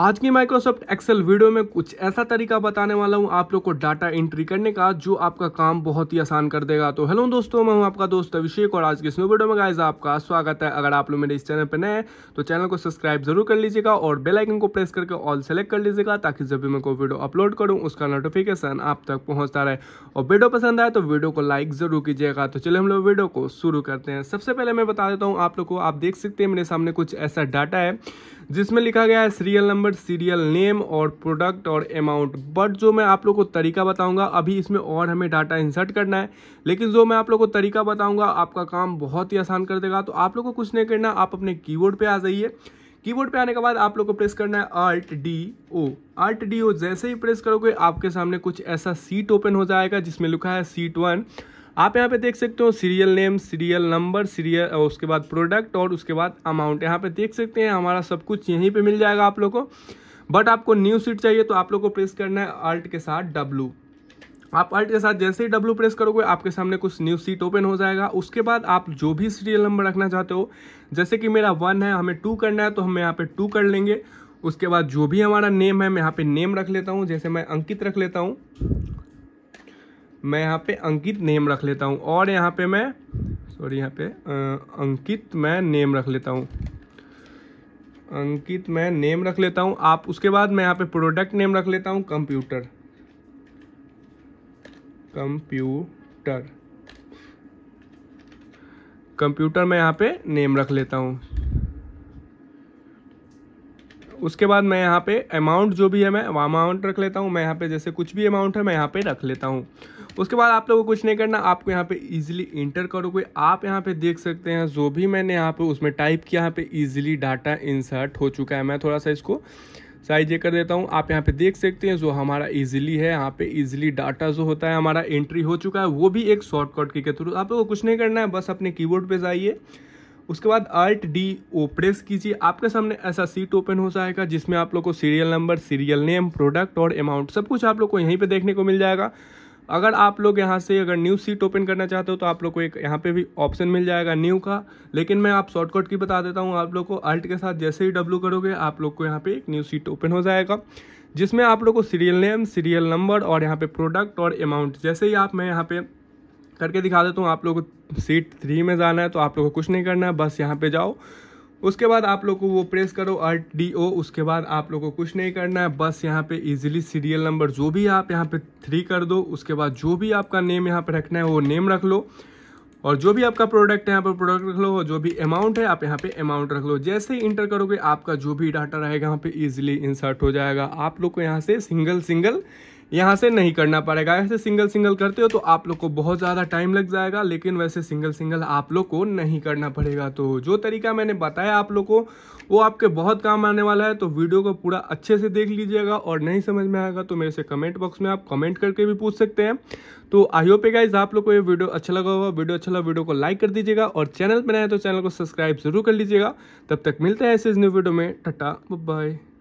आज की Microsoft Excel video में कुछ ऐसा तरीका बताने वाला हूं आप लोग को डाटा एंट्री करने का जो आपका काम बहुत ही आसान कर देगा तो हेलो दोस्तों मैं हूं आपका दोस्त अभिषेक और आज की इस वीडियो में गाइज आपका स्वागत है अगर आप लोग मेरे इस चैनल पर नए हैं तो चैनल को सब्सक्राइब जरूर कर लीजिएगा और बेलाइकन को प्रेस करके ऑल सेलेक्ट कर लीजिएगा ताकि जब भी मैं कोई वीडियो अपलोड करूँ उसका नोटिफिकेशन आप तक पहुँचता रहे और वीडियो पसंद आए तो वीडियो को लाइक जरूर कीजिएगा तो चलिए हम लोग वीडियो को शुरू करते हैं सबसे पहले मैं बता देता हूँ आप लोग को आप देख सकते हैं मेरे सामने कुछ ऐसा डाटा है जिसमें लिखा गया है सीरियल नंबर सीरियल नेम और प्रोडक्ट और अमाउंट बट जो मैं आप लोग को तरीका बताऊंगा अभी इसमें और हमें डाटा इंसर्ट करना है लेकिन जो मैं आप लोग को तरीका बताऊंगा आपका काम बहुत ही आसान कर देगा तो आप लोग को कुछ नहीं करना आप अपने की बोर्ड आ जाइए कीबोर्ड पे आने के बाद आप लोग को प्रेस करना है आर्ट डी ओ आर्ट डी ओ जैसे ही प्रेस करोगे आपके सामने कुछ ऐसा सीट ओपन हो जाएगा जिसमें लिखा है सीट वन आप यहाँ पे देख सकते हो serial name serial number serial और उसके बाद प्रोडक्ट और उसके बाद अमाउंट यहाँ पे देख सकते हैं हमारा सब कुछ यहीं पे मिल जाएगा आप लोग को बट आपको न्यू सीट चाहिए तो आप लोग को प्रेस करना है अल्ट के साथ डब्लू आप अल्ट के साथ जैसे ही डब्लू प्रेस करोगे आपके सामने कुछ न्यू सीट ओपन हो जाएगा उसके बाद आप जो भी सीरियल नंबर रखना चाहते हो जैसे कि मेरा वन है हमें टू करना है तो हम यहाँ पे टू कर लेंगे उसके बाद जो भी हमारा नेम है मैं यहाँ पे नेम रख लेता हूँ जैसे मैं अंकित रख लेता हूँ मैं यहाँ पे अंकित नेम रख लेता हूँ और यहाँ पे मैं सॉरी यहाँ पे आ, अंकित मैं नेम रख लेता हूँ अंकित मैं नेम रख लेता हूँ आप उसके बाद मैं यहाँ पे प्रोडक्ट नेम रख लेता हूँ कंप्यूटर कंप्यूटर कंप्यूटर मैं यहाँ पे नेम रख लेता हूँ उसके बाद मैं यहाँ पे अमाउंट जो भी है मैं अमाउंट रख लेता हूँ मैं यहाँ पे जैसे कुछ भी अमाउंट है मैं यहाँ पे रख लेता हूँ उसके बाद आप लोगों को कुछ नहीं करना आपको यहाँ पे इजीली इंटर करोगे आप यहाँ पे देख सकते हैं जो भी मैंने यहाँ पे उसमें टाइप किया यहाँ पे इजीली डाटा इंसर्ट हो चुका है मैं थोड़ा सा इसको साइज ये कर देता हूँ आप यहाँ पे देख सकते हैं जो हमारा इजीली है यहाँ पे इजीली डाटा जो होता है हमारा एंट्री हो चुका है वो भी एक शॉर्टकट के थ्रू आप लोगों को कुछ नहीं करना है बस अपने की बोर्ड जाइए उसके बाद अल्ट डी ओ प्रेस कीजिए आपके सामने ऐसा सीट ओपन हो जाएगा जिसमें आप लोग को serial number serial name product और अमाउंट सब कुछ आप लोग को यहीं पे देखने को मिल जाएगा अगर आप लोग यहाँ से अगर न्यू सीट ओपन करना चाहते हो तो आप लोग को एक यहाँ पे भी ऑप्शन मिल जाएगा न्यू का लेकिन मैं आप शॉर्टकट की बता देता हूँ आप लोग को अल्ट के साथ जैसे ही डब्लू करोगे आप लोग को यहाँ पे एक न्यू सीट ओपन हो जाएगा जिसमें आप लोग को सीरियल नेम सीरियल नंबर और यहाँ पे प्रोडक्ट और अमाउंट जैसे ही आप मैं यहाँ पे करके दिखा देता हूँ आप लोग को सीट थ्री में जाना है तो आप लोग को कुछ नहीं करना है बस यहाँ पे जाओ उसके बाद आप लोग को वो प्रेस करो अल्ट डी ओ उसके बाद आप लोग को कुछ नहीं करना है बस यहाँ पे इजीली सीरियल नंबर जो भी आप यहाँ पे थ्री कर दो उसके बाद जो भी आपका नेम यहाँ पे रखना है वो नेम रख लो और जो भी आपका प्रोडक्ट है यहाँ पर प्रोडक्ट रख लो और जो भी अमाउंट है आप यहाँ पे अमाउंट रख लो जैसे ही इंटर करोगे आपका जो भी डाटा रहेगा यहाँ पे ईजिली इंसर्ट हो जाएगा आप लोग को यहाँ से सिंगल सिंगल यहाँ से नहीं करना पड़ेगा ऐसे सिंगल सिंगल करते हो तो आप लोग को बहुत ज़्यादा टाइम लग जाएगा लेकिन वैसे सिंगल सिंगल आप लोग को नहीं करना पड़ेगा तो जो तरीका मैंने बताया आप लोग को वो आपके बहुत काम आने वाला है तो वीडियो को पूरा अच्छे से देख लीजिएगा और नहीं समझ में आएगा तो मेरे से कमेंट बॉक्स में आप कमेंट करके भी पूछ सकते हैं तो आई होप गाइज आप लोग को ये वीडियो अच्छा लगा होगा वीडियो अच्छा लगा वीडियो को लाइक कर दीजिएगा और चैनल बनाए तो चैनल को सब्सक्राइब जरूर कर लीजिएगा तब तक मिलते हैं ऐसे इस न्यू वीडियो में टटा बाय